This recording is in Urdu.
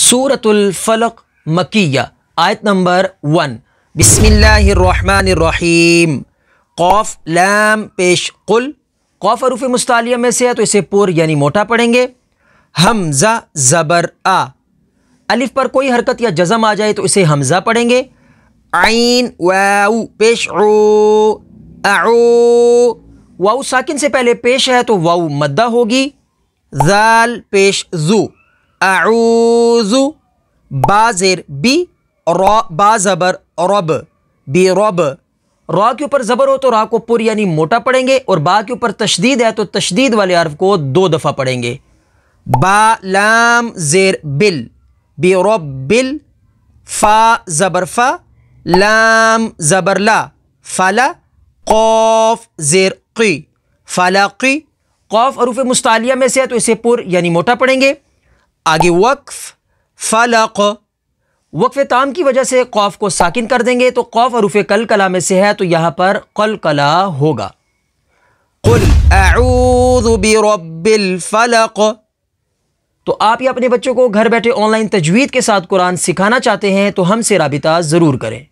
سورت الفلق مکیہ آیت نمبر ون بسم اللہ الرحمن الرحیم قوف لام پیش قل قوف عروف مستعلیہ میں سے ہے تو اسے پور یعنی موٹا پڑھیں گے حمزہ زبر آ الف پر کوئی حرکت یا جزم آ جائے تو اسے حمزہ پڑھیں گے عین واؤ پیش او اعو واؤ ساکن سے پہلے پیش ہے تو واؤ مدہ ہوگی ذال پیش زو اعو یوزو با زیر بی را با زبر رب بی رب را کے اوپر زبر ہو تو را کو پر یعنی موٹا پڑھیں گے اور با کے اوپر تشدید ہے تو تشدید والے عرف کو دو دفعہ پڑھیں گے با لام زیر بل بی رب بل فا زبر فا لام زبر لا فلا قوف زیر قی فلا قی قوف عروف مستعلیہ میں سے ہے تو اسے پر یعنی موٹا پڑھیں گے آگے وقف فلق وقف تام کی وجہ سے قوف کو ساکن کر دیں گے تو قوف عروف کل کلا میں سے ہے تو یہاں پر قل کلا ہوگا قل اعوذ برب الفلق تو آپ یہ اپنے بچوں کو گھر بیٹھے آن لائن تجوید کے ساتھ قرآن سکھانا چاہتے ہیں تو ہم سے رابطہ ضرور کریں